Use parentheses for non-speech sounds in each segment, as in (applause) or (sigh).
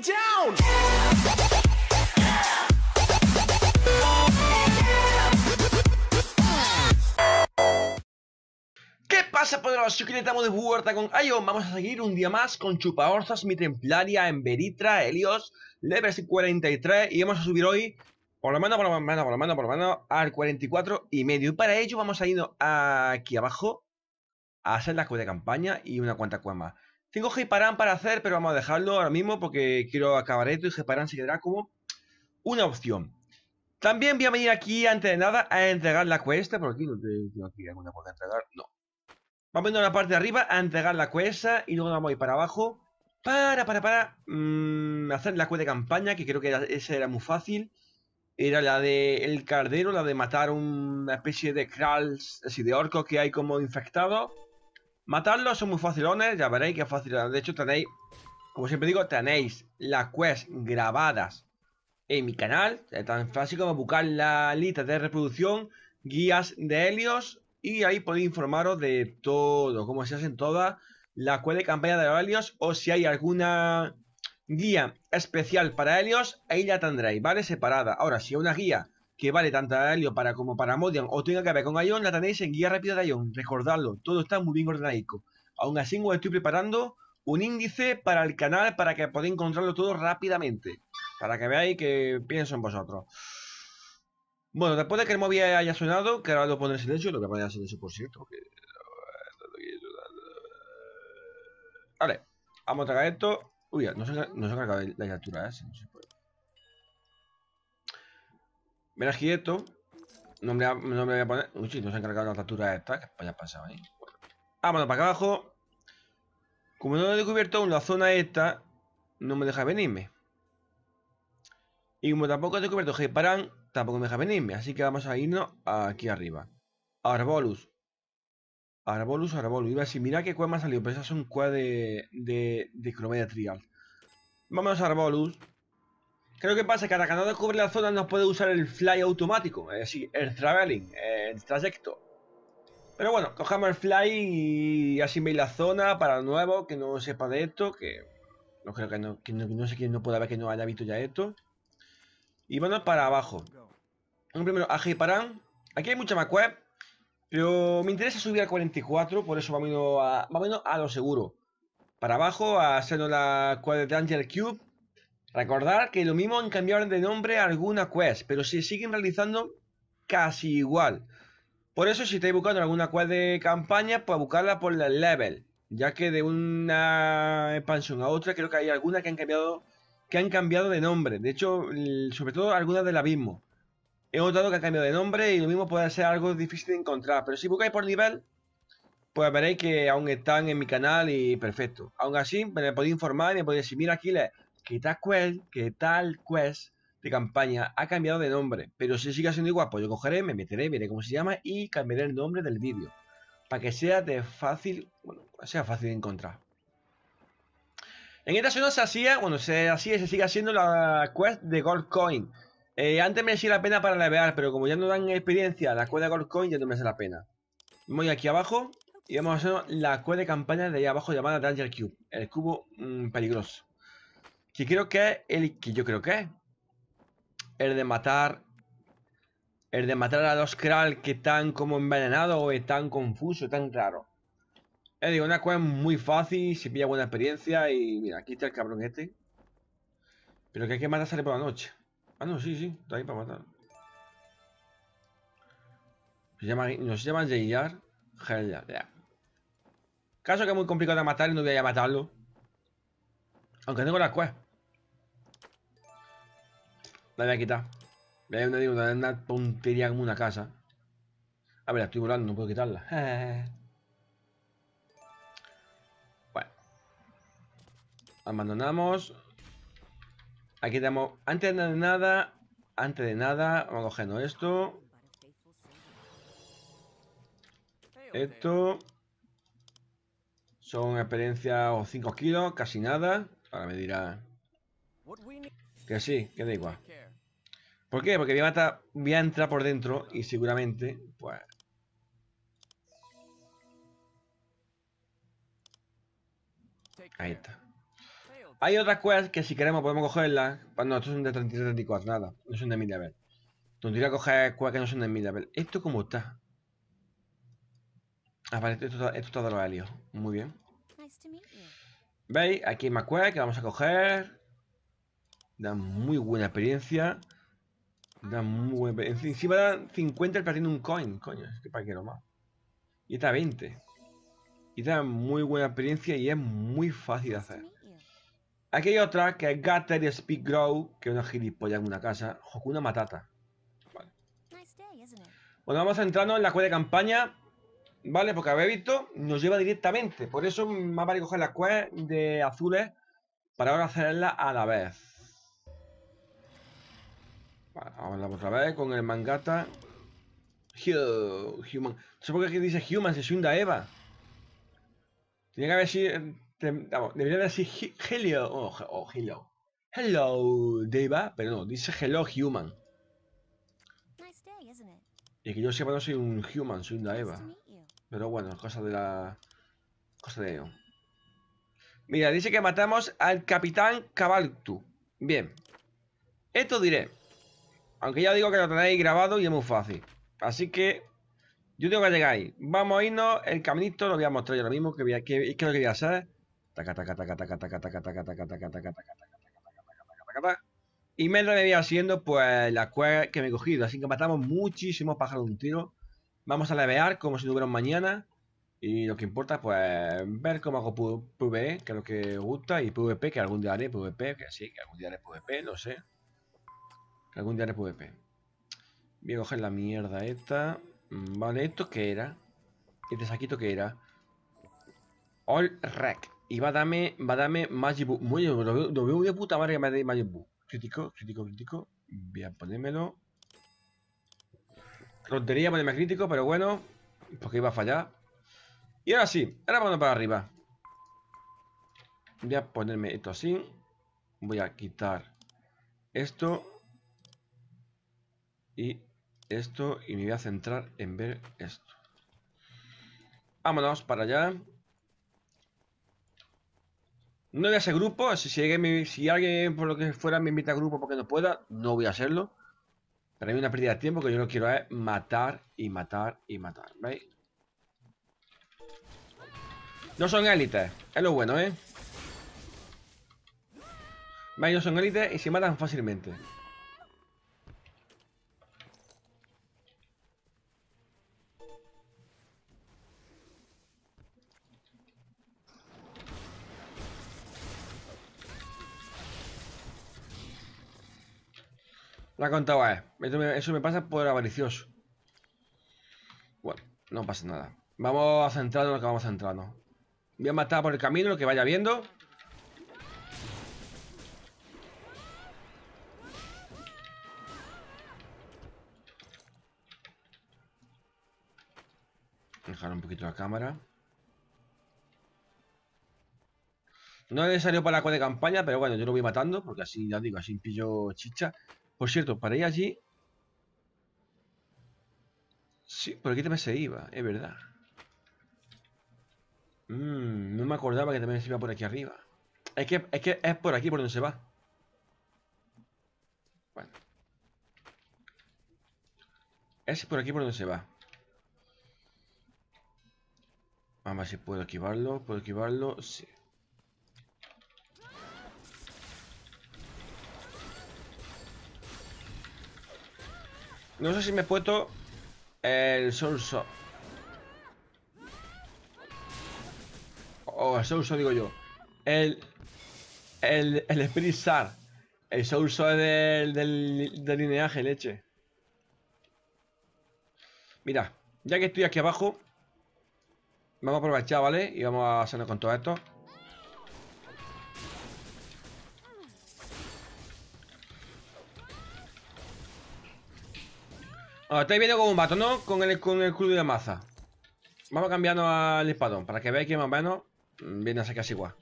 down. ¿Qué pasa, poderosos? Yo que estamos de vuelta con Ion. Vamos a seguir un día más con Chupaorzas, mi templaria en Veritra, Helios, Level 43. Y vamos a subir hoy, por lo menos, por lo menos, por la mano, por lo menos, al 44 y medio. Y para ello vamos a ir aquí abajo a hacer la cueva de campaña y una cuanta cueva más. Tengo Heiparan para hacer, pero vamos a dejarlo ahora mismo porque quiero acabar esto y Heiparan se quedará como una opción. También voy a venir aquí antes de nada a entregar la cuesta. por aquí no tengo aquí alguna por entregar, no. Vamos a ir a la parte de arriba a entregar la cuesta y luego vamos a ir para abajo para, para, para mm, hacer la cueva de campaña, que creo que esa era muy fácil. Era la de el cardero, la de matar una especie de krals, así de orcos que hay como infectado. Matarlos son muy facilones, ya veréis qué fácil. De hecho, tenéis, como siempre digo, tenéis las quests grabadas en mi canal. Es tan fácil como buscar la lista de reproducción, guías de Helios y ahí podéis informaros de todo, como se hacen todas las quest de campaña de Helios o si hay alguna guía especial para Helios, ahí la tendréis, ¿vale? Separada. Ahora, si hay una guía que vale tanto a Helio para como para Modian o tenga que ver con Ion, la tenéis en guía rápida de Ion. Recordadlo, todo está muy bien ordenado Aún así, os estoy preparando un índice para el canal para que podáis encontrarlo todo rápidamente. Para que veáis que pienso en vosotros. Bueno, después de que el móvil haya sonado, que ahora lo pondré en silencio, lo voy a poner en silencio por cierto. Vale, vamos a tragar esto. Uy, no se, no se la criatura, ¿eh? no se Verás aquí esto, no me voy a poner. Uy, se nos han cargado la altura esta. Que ya pasaba ahí. Vámonos ah, para acá abajo. Como no lo he descubierto aún, la zona esta no me deja venirme. Y como tampoco he descubierto paran, tampoco me deja venirme. Así que vamos a irnos aquí arriba. Arbolus. Arbolus, Arbolus. Iba a mira qué cueva me ha salido, pero esas son cuevas de, de, de cromedia trial. Vámonos a Arbolus. Creo que pasa que hasta que no descubre la zona no puede usar el fly automático, es decir, el traveling, el trayecto. Pero bueno, cojamos el fly y así veis la zona para nuevo, que no sepa de esto, que no creo que no, sé quién no pueda ver que no haya visto ya esto. Y bueno, para abajo. Vamos primero a Jiparán. Aquí hay mucha más web, pero me interesa subir a 44, por eso vamos a, a, lo seguro. Para abajo, a hacernos la cuadra de Danger Cube. Recordar que lo mismo han cambiado de nombre algunas alguna quest, pero se siguen realizando casi igual. Por eso si estáis buscando alguna quest de campaña, pues buscarla por el level. Ya que de una expansión a otra creo que hay algunas que han cambiado que han cambiado de nombre. De hecho, sobre todo algunas del abismo. He notado que han cambiado de nombre y lo mismo puede ser algo difícil de encontrar. Pero si buscáis por nivel, pues veréis que aún están en mi canal y perfecto. Aún así, me podéis informar y me podéis decir, mira la que tal quest, que tal quest de campaña ha cambiado de nombre, pero si sigue siendo igual, pues yo cogeré, me meteré, veré cómo se llama y cambiaré el nombre del vídeo. Para que sea de fácil, bueno, sea fácil de encontrar. En esta zona se hacía, bueno, se hacía se sigue haciendo la quest de Gold Coin. Eh, antes me hacía la pena para levear, pero como ya no dan experiencia la quest de Gold Coin, ya no me hace la pena. Voy aquí abajo y vamos a hacer la quest de campaña de ahí abajo llamada Danger Cube, el cubo mm, peligroso. Que creo que el que yo creo que El de matar. El de matar a los Kral que están como envenenados o están eh, confusos, tan raros Es decir digo, una cosa muy fácil, Si pilla buena experiencia y mira, aquí está el cabrón este. Pero que hay que matar sale por la noche. Ah, no, sí, sí, está ahí para matar. Se llama, nos llaman Jayar. Caso que es muy complicado de matar y no voy a matarlo. Aunque tengo la cuestión la voy a quitar. Voy una, una tontería como una casa. A ver, estoy volando, no puedo quitarla. (laughs) bueno. Abandonamos. Aquí tenemos... Antes de nada... Antes de nada, vamos a esto. Esto... Son experiencia o 5 kilos, casi nada. Ahora me dirá... Que sí, que da igual. ¿Por qué? Porque voy a, entrar por dentro y seguramente, pues... Ahí está. Hay otras quests que si queremos podemos cogerlas. Pues no, estos son de 33 34, nada. No son de mid level. Tendría que coger quests que no son de mid level. ¿Esto cómo está? Ah, vale, esto, está de los helios. Muy bien. ¿Veis? Aquí hay más quests que vamos a coger. Da muy buena experiencia. Da muy buen precio. Encima da 50 el un Coin, coño, es que para qué más. Y está 20. Y da muy buena experiencia y es muy fácil de hacer. Aquí hay otra que es Gutter Speed Grow, que es una gilipollas en una casa. una Matata. Bueno, vamos a centrarnos en la cueva de campaña. ¿Vale? Porque habéis visto, nos lleva directamente. Por eso más vale coger la cueva de azules para ahora hacerla a la vez. Vale, ahora vamos a vez con el mangata. Human. No sé por qué dice Human, se suinda Eva. Tenía que haber sido. debería haber sido Helio. Oh, oh, Hello. Hello, Deva. Pero no, dice Hello, Human. Y que yo sepa, no soy un Human, soy una Eva. Pero bueno, cosa de la. Cosa de ello. Mira, dice que matamos al Capitán Cabaltu. Bien. Esto diré. Aunque ya digo que lo tenéis grabado y es muy fácil. Así que yo tengo que llegar ahí. Vamos a irnos. El caminito lo voy a mostrar yo lo mismo. Que, que es que lo que hacer. Y mientras me voy haciendo, pues la cueva que me he cogido. Así que matamos muchísimos pájaros de un tiro. Vamos a levear como si tuvieran mañana. Y lo que importa, pues ver cómo hago PvE, que es lo que gusta. Y PvP, que algún día haré PvP, que sí, que algún día haré PvP, no sé algún día el PvP. Voy a coger la mierda esta. Mm, vale, ¿esto que era? ¿Este saquito que era? All Rack. Y va a darme, va a darme Magic Muy, lo, veo, muy de puta madre que me dé Magic Crítico, crítico, crítico. Voy a ponérmelo. Rotería ponerme crítico, pero bueno. Porque iba a fallar. Y ahora sí, ahora vamos para arriba. Voy a ponerme esto así. Voy a quitar esto y esto y me voy a centrar en ver esto. Vámonos para allá. No voy a hacer grupo, si, si alguien por lo que fuera me invita a grupo porque no pueda, no voy a hacerlo. Para mí una pérdida de tiempo que yo no quiero es matar y matar y matar, ¿veis? No son élites, es lo bueno, ¿eh? ¿Veis? No son élites y se matan fácilmente. La contado. Eso me, eso me pasa por avaricioso. Bueno, no pasa nada. Vamos a centrarnos en lo que vamos a centrarnos. Voy a matar por el camino lo que vaya viendo. Dejar un poquito la cámara. No es necesario para la de campaña, pero bueno, yo lo voy matando, porque así, ya digo, así pillo chicha. Por cierto, para ir allí... Sí, por aquí también se iba, es verdad. Mm, no me acordaba que también se iba por aquí arriba. Es que, es que es por aquí por donde se va. Bueno. Es por aquí por donde se va. Vamos a ver si puedo esquivarlo. ¿Puedo esquivarlo? Sí. No sé si me he puesto el soulso O el digo yo. El. El, el Spirit El Soulso del, del, del lineaje, leche. Mira, ya que estoy aquí abajo, vamos a aprovechar, ¿vale? Y vamos a hacerlo con todo esto. estáis viendo un vato, ¿no? Con el, con el de la maza. Vamos cambiando al espadón para que veáis que más o menos mm, viene a ser casi igual.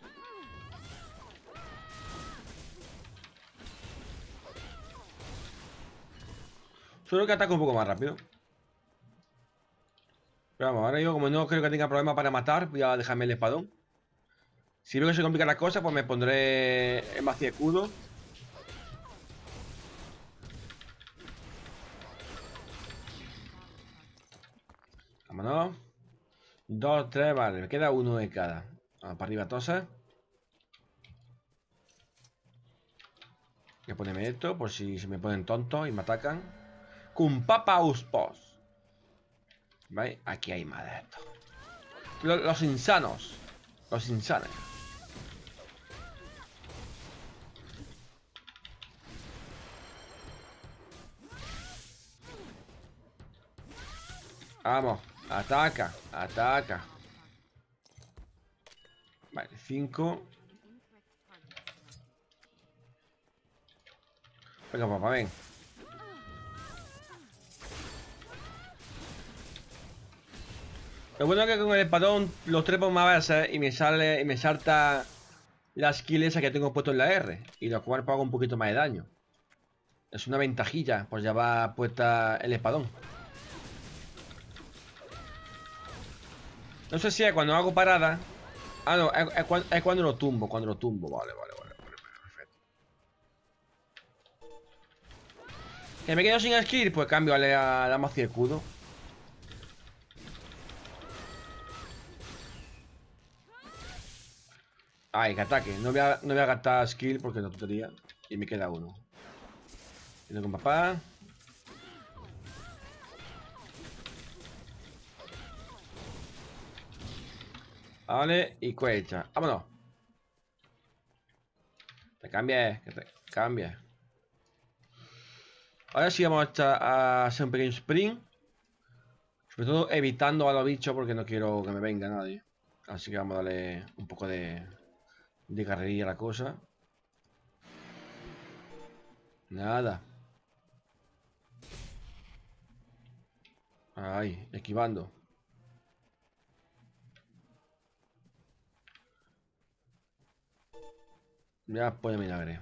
Solo que ataco un poco más rápido. Pero vamos, ahora yo como no creo que tenga problema para matar, voy a dejarme el espadón. Si veo que se complica las cosas, pues me pondré en vacío escudo No, Dos, tres, vale, me queda uno de cada. Vamos ah, para arriba tosa. Voy a ponerme esto por si se me ponen tontos y me atacan. Cumpapa uspos. ¿Vale? Aquí hay más de esto. Los, los insanos. Los insanos. Vamos. Ataca, ataca. Vale, 5. Venga, papá, ven. Lo bueno es que con el espadón los trepo más veces y me sale y me salta la esquilesa que tengo puesto en la R. Y los cual paga un poquito más de daño. Es una ventajilla Pues ya va puesta el espadón. No sé si es cuando hago parada. Ah, no, es, cuando, lo tumbo, cuando lo tumbo. Vale, vale, vale. ¿Que me quedo sin skill? Pues cambio a la, la escudo. Ay, que ataque. No voy, a, gastar skill porque no una Y me queda uno. Viene con papá. Vale, y cuesta, Vámonos. Te eh. que te cambia. Ahora sí vamos a, hacer un pequeño sprint. Sobre todo evitando a los bichos porque no quiero que me venga nadie. Así que vamos a darle un poco de, de carrerilla a la cosa. Nada. Ahí, esquivando. Ya mi pues, milagre eh.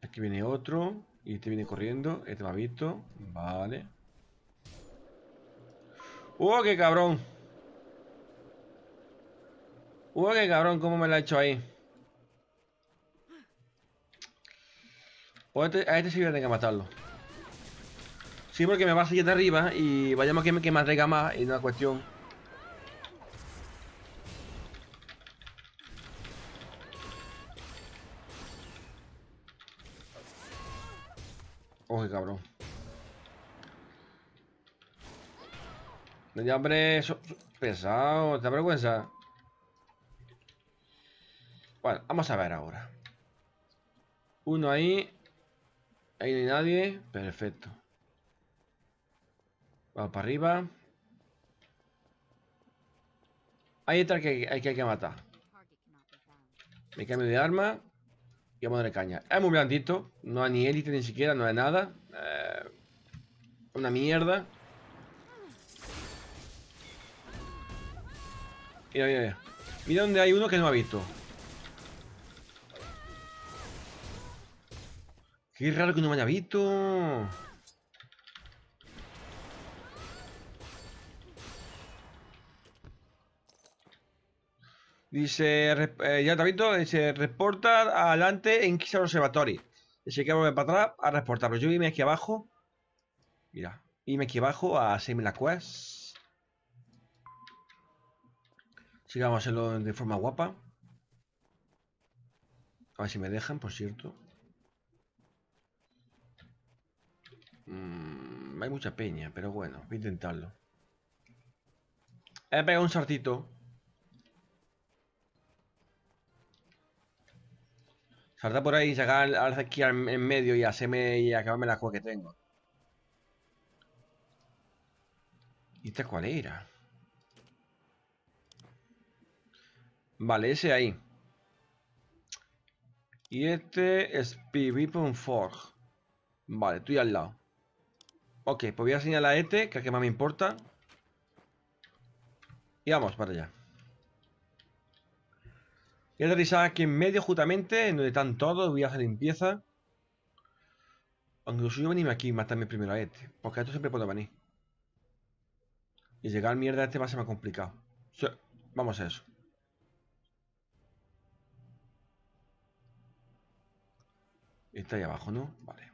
Aquí viene otro. Y este viene corriendo. Este ha visto. Vale. ¡Uh, qué cabrón! ¡Uh, qué cabrón! ¿Cómo me lo ha hecho ahí? Pues este, a este sí a que matarlo. Sí, porque me va a seguir de arriba y vayamos que me que más más y no es cuestión. cabrón. me hombre, pesado, ¿te da vergüenza? Bueno, vamos a ver ahora. Uno ahí. Ahí no nadie. Perfecto. Vamos para arriba. Ahí está que hay que matar. Me cambio de arma vamos caña. Es muy blandito. No hay ni élite ni siquiera, no hay nada. Eh, una mierda. Mira, mira, mira. Mira donde hay uno que no ha visto. Qué raro que no me haya visto. Dice, eh, ya te visto, dice, reporta adelante en Kiss Observatory. Dice que volver para atrás a Pero Yo vine aquí abajo. Mira, vine aquí abajo a hacerme la quest. Así que vamos a hacerlo de forma guapa. A ver si me dejan, por cierto. Mm, hay mucha peña, pero bueno, voy a intentarlo. He pegado un sartito. Saltar por ahí y sacar al aquí en medio y hacerme y acabarme la juego que tengo. ¿Y esta cuál era? Vale, ese ahí. Y este es Pibipon Forge. Vale, estoy al lado. Ok, pues voy a señalar a este, que es el que más me importa. Y vamos para allá. Voy a aquí en medio justamente, en donde están todos, voy a hacer limpieza. Aunque yo venirme aquí y matarme primero a este, porque a esto siempre puedo venir. Y llegar mierda a este va a ser más complicado. vamos a eso. Está ahí abajo, ¿no? Vale.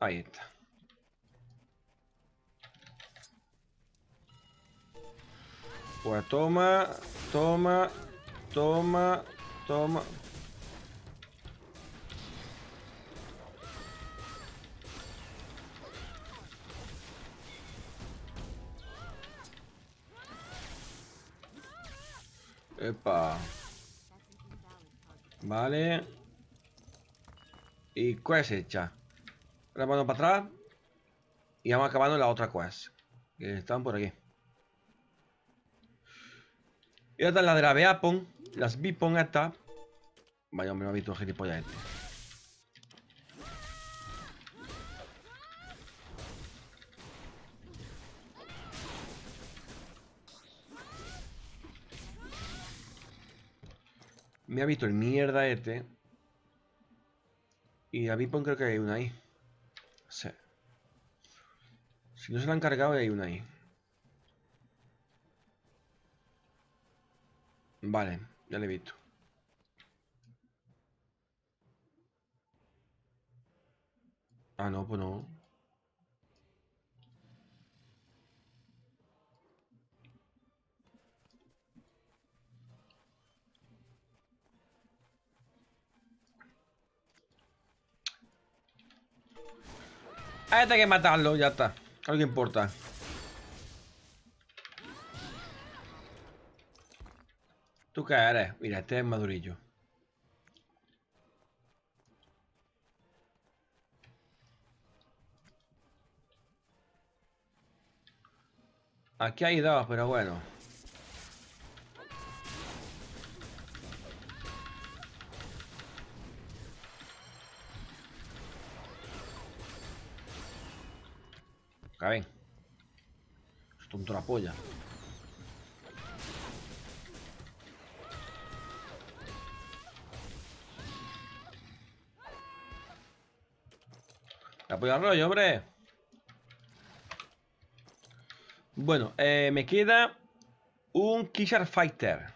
Ahí está. Pues toma, toma, toma, toma. Epa. Vale. Y quest hecha. Ahora vamos para atrás. Y vamos acabando la otra quest. Que están por aquí. Y ahora la de la Beapon, las Bipon Esta Vaya, me no ha visto el gilipollas este. Me ha visto el mierda este. Y a Bipon creo que hay una ahí. O sea, si no se la han cargado, hay una ahí. Vale, ya le he visto. Ah, no, pues no. A este hay que matarlo, ya está. alguien importa? qué eres? mira, este es madurillo. Aquí hay dos, pero bueno. Caben. Esto es un Pues hombre. Bueno, eh, me queda un Kishar Fighter.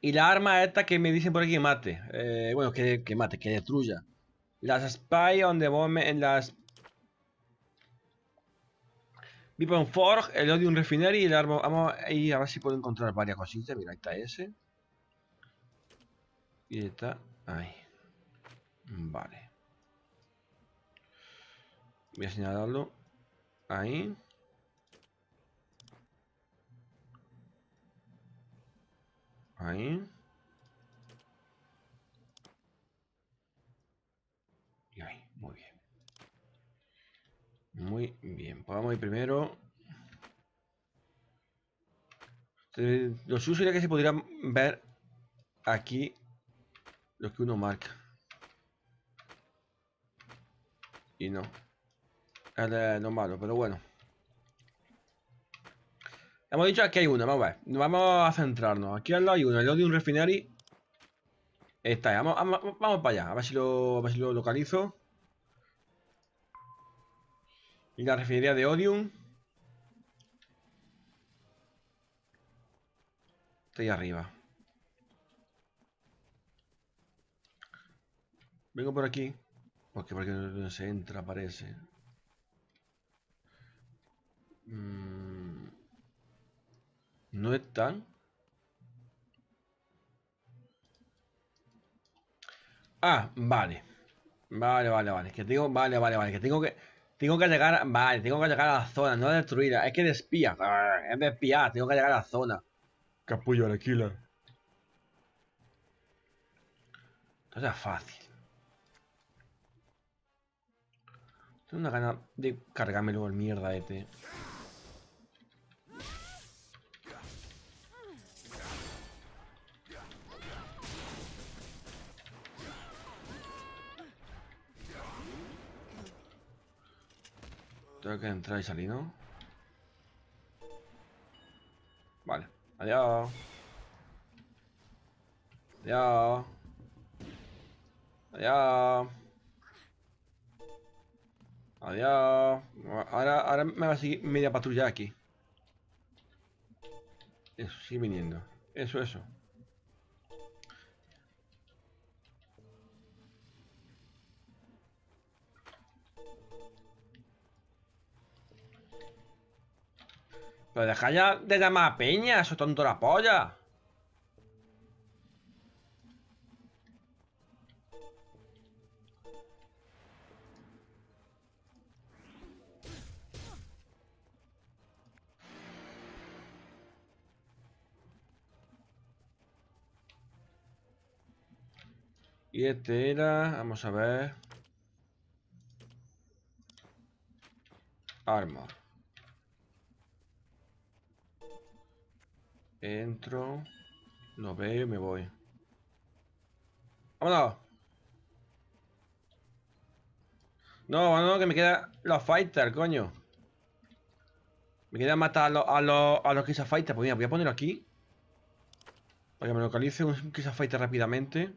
Y la arma esta que me dicen por aquí mate. Eh, bueno, que, mate, que destruya. Las Spy on the Bomb en las... Vipon Forge, el un Refinery y el arma... Vamos a a ver si puedo encontrar varias cositas. Mira, ahí está ese. Y está ahí. Vale. Voy a señalarlo ahí. Ahí. Y ahí, muy bien. Muy bien, pues vamos a ir primero. Lo suyo sería que se podrían ver aquí lo que uno marca. Y no, es malo, pero bueno. Hemos dicho aquí hay una, vamos a ver. Vamos a centrarnos. Aquí al lado hay una, el Odium Refinery. Está Vamos, vamos, para allá. A ver si lo, localizo. Y la refinería de Odium. Está ahí arriba. Vengo por aquí. Porque, porque no se entra, parece. Mm, no están Ah, vale. Vale, vale, vale. Que tengo... Vale, vale, vale. Que tengo que... Tengo que llegar... Vale, tengo que llegar a la zona. No a destruirla. Es que despía Es de Tengo que llegar a la zona. Capullo, killer Esto es fácil. Tengo una gana de cargarme luego el mierda este. Tengo que entrar y salir, ¿no? Vale. Adiós. Adiós. Adiós. Adiós. Ahora, ahora me va a seguir media patrulla aquí. Eso, sigue viniendo. Eso, eso. deja ya de llamar a Peña, eso tonto la polla. Y este era, vamos a ver. arma. Entro. No veo me voy. ¡Vámonos! No, no, que me quedan los fighters, coño. Me queda matar a los, a los, a Fighters. Pues mira, voy a ponerlo aquí. Para que me localice un Kisa rápidamente.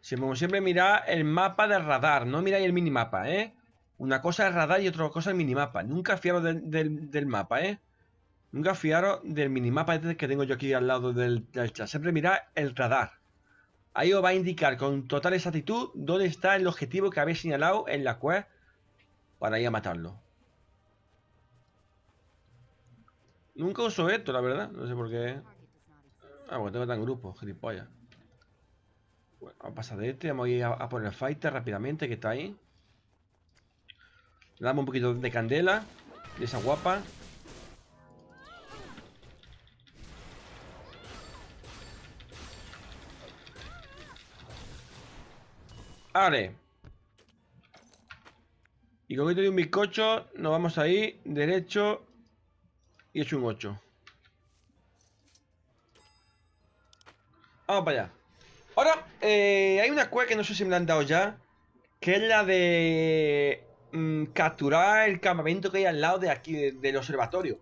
Siempre, siempre, mirad el mapa de radar. No miráis el minimapa, ¿eh? Una cosa es radar y otra cosa es minimapa. Nunca fiaros del mapa, ¿eh? Nunca fiaros del minimapa este que tengo yo aquí al lado del, chat. Siempre mirad el radar. Ahí os va a indicar con total exactitud dónde está el objetivo que habéis señalado en la quest para ir a matarlo. Nunca uso esto, la verdad. No sé por qué. Ah, porque tengo tan grupo, gilipollas. Bueno, vamos a pasar de este. Vamos a ir a, poner el fighter rápidamente que está ahí. Le damos un poquito de candela. De esa guapa. Vale. Y con esto de un bizcocho nos vamos ahí, derecho y hecho un 8. Vamos para allá. Ahora, eh, hay una cueva que no sé si me la han dado ya, que es la de mm, capturar el campamento que hay al lado de aquí, del observatorio.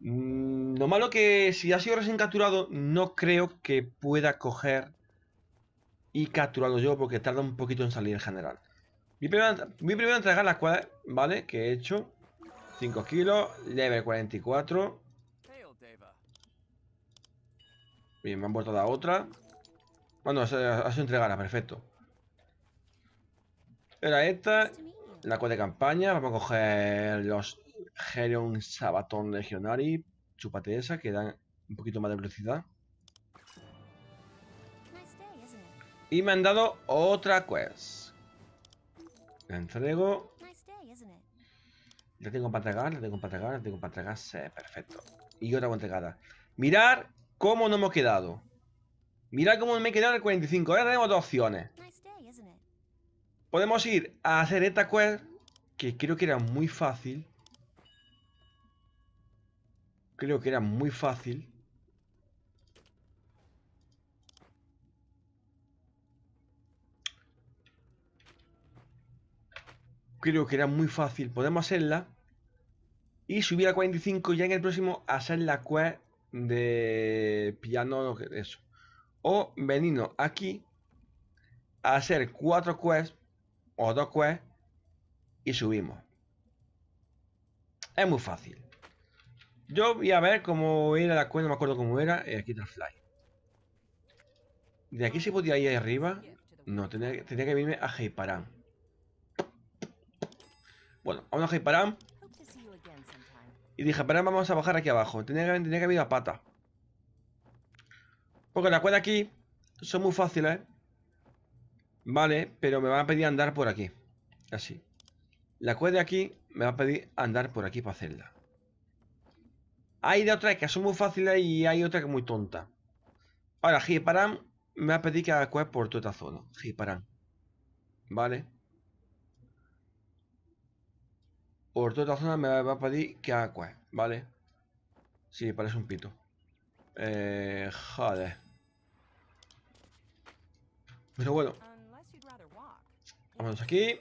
Mm, lo malo que si ha sido recién capturado, no creo que pueda coger y capturarlo yo porque tarda un poquito en salir en general. Mi primera, mi primera entrega la escuadra ¿vale? Que he hecho. 5 kilos, level 44. Bien, me han vuelto a otra. Bueno, ha sido entregada, perfecto. Era esta, la cual de campaña. Vamos a coger los Herion, Sabatón Legionari Chúpate esa, que dan un poquito más de velocidad. Y me han dado otra quest. entrego. La tengo para tragar, la tengo para tragar, la tengo para tragar. perfecto. Y otra entregada. Mirar cómo nos hemos quedado. Mirad cómo me he quedado en el 45. Ahora tenemos dos opciones. Podemos ir a hacer esta quest, que creo que era muy fácil. Creo que era muy fácil. creo que era muy fácil, podemos hacerla. Y subir a 45 ya en el próximo hacer la quest de piano, eso. O venirnos aquí a hacer cuatro quests o dos quests y subimos. Es muy fácil. Yo voy a ver cómo era la quest, no me acuerdo cómo era. Aquí está el fly. ¿De aquí se podía ir arriba? No, tenía, tenía que venirme a Paran. Bueno, vamos a Hyparam. Y dije, pero vamos a bajar aquí abajo. Tenía que, que haber ido pata. Porque la de aquí son muy fáciles. Vale, pero me van a pedir andar por aquí. Así. La cuerda de aquí me va a pedir andar por aquí para hacerla. Hay de otras que son muy fáciles y hay otra que es muy tonta. Ahora, jiparam me va a pedir que cueva por toda esta zona. Giparam Vale. Por toda esta zona me va a pedir que haga cuál, ¿vale? Sí, parece un pito. Eh, joder. Pero bueno. Vámonos aquí.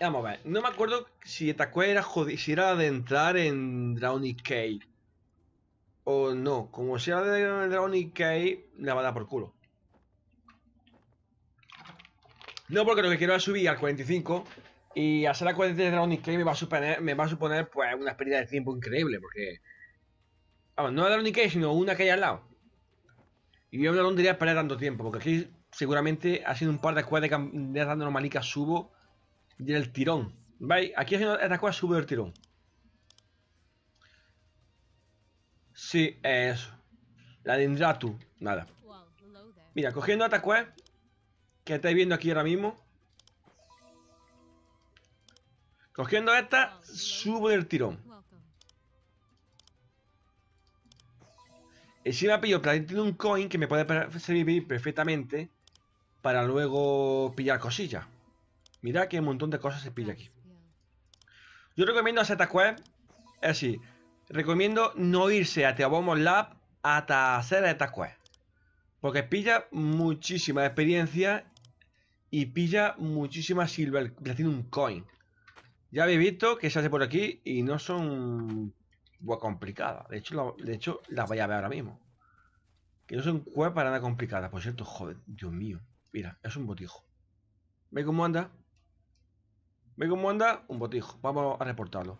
Vamos a ver, no me acuerdo si esta quest era, si era de entrar en Drowning Cave. O no, como sea era de Drowning Cave, la va a dar por culo. No, porque lo que quiero es subir al 45 y hacer la 43 de Drowning me va a suponer, me va a suponer pues, una pérdida de tiempo increíble, porque... Vamos, no la Drowning sino una que hay al lado. Y yo no diría esperar tanto tiempo, porque aquí seguramente sido un par de squads de, de malicas subo del tirón. ¿Veis? Aquí haciendo esta cosa subo del tirón. Sí, eso. La de Indratu, nada. Mira, cogiendo esta que estáis viendo aquí ahora mismo. Cogiendo esta, subo el tirón. Encima si me pillo un Coin, que me puede servir perfectamente para luego pillar cosillas. Mirad que un montón de cosas se pilla aquí. Yo recomiendo hacer esta quest, es así, recomiendo no irse a Teobomos Lab hasta hacer esta quest. Porque pilla muchísima experiencia y pilla muchísima silver un coin. Ya habéis visto que se hace por aquí y no son complicadas. De hecho, de hecho las voy a ver ahora mismo. Que no son cuevas para nada complicadas. Por cierto, joder, Dios mío. Mira, es un botijo. ¿Ve cómo anda? ¿Ve cómo anda? Un botijo. Vamos a reportarlo.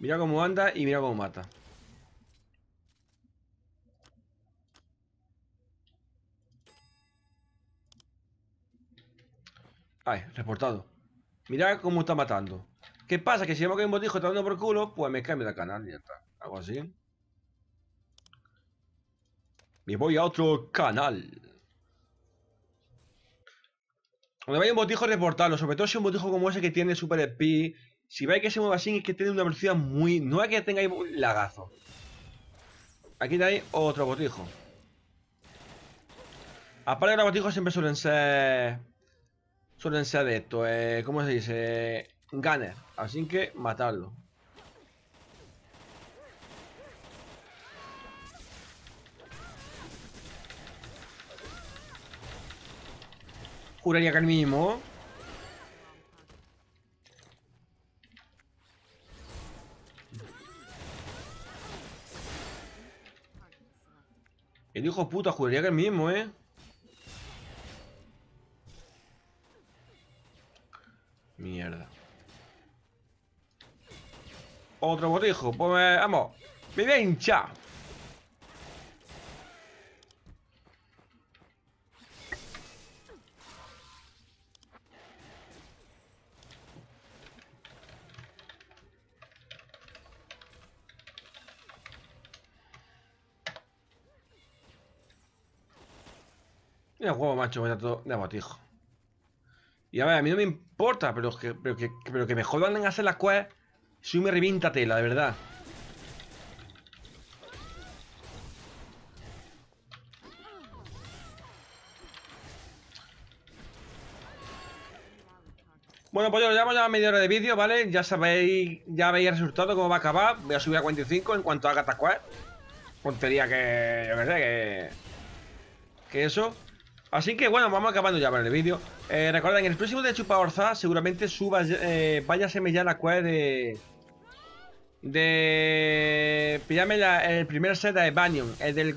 Mira cómo anda y mira cómo mata. Ay, reportado. Mirad cómo está matando. ¿Qué pasa? Que si vemos que hay un botijo está por culo, pues me cambio de canal y ya está. Algo así. Me voy a otro canal. Cuando vaya un botijo, reportarlo. Sobre todo si un botijo como ese que tiene super speed. Si veis que se mueve así, es que tiene una velocidad muy... No es que tengáis un lagazo. Aquí tenéis otro botijo. Aparte de los botijos siempre suelen ser suelen ser de esto, eh, ¿cómo se dice? Gunner, así que matarlo. Juraría que el mismo. El hijo puta, juraría que el mismo, eh. Mierda. Otro botijo. Pues eh, vamos. ¡Pidencha! Mira el juego, macho, me da todo de botijo. Y a ver, a mí no me importa, pero que, pero que, pero me hacer las quests. Si me revienta tela, de verdad. Bueno, pues ya llevamos a media hora de vídeo, ¿vale? Ya sabéis, ya veis el resultado, cómo va a acabar. Voy a subir a 45 en cuanto haga estas Pontería que, yo que... Que eso. Así que bueno, vamos acabando ya con el vídeo. Eh, recuerden, en el próximo de Chupa Orza seguramente suba, eh, váyaseme ya la cual de... De... Pillarme la, el primer set de Banyan, el del,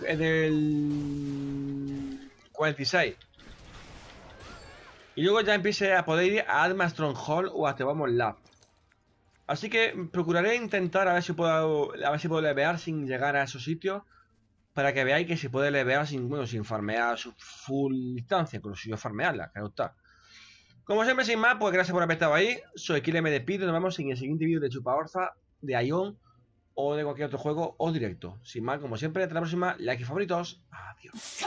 46. Y luego ya empiece a poder ir a Alma Stronghold o a vamos Lab. Así que procuraré intentar a ver si puedo a ver si puedo levear sin llegar a esos sitios para que veáis que se puede levear sin, bueno, sin farmear su full distancia, si yo farmearla, claro está. Como siempre, sin más, pues gracias por haber estado ahí. Soy Kile, me despido. Nos vemos en el siguiente vídeo de Chupa Orza, de Ion o de cualquier otro juego o directo. Sin más, como siempre, hasta la próxima. Like y favoritos. Adiós.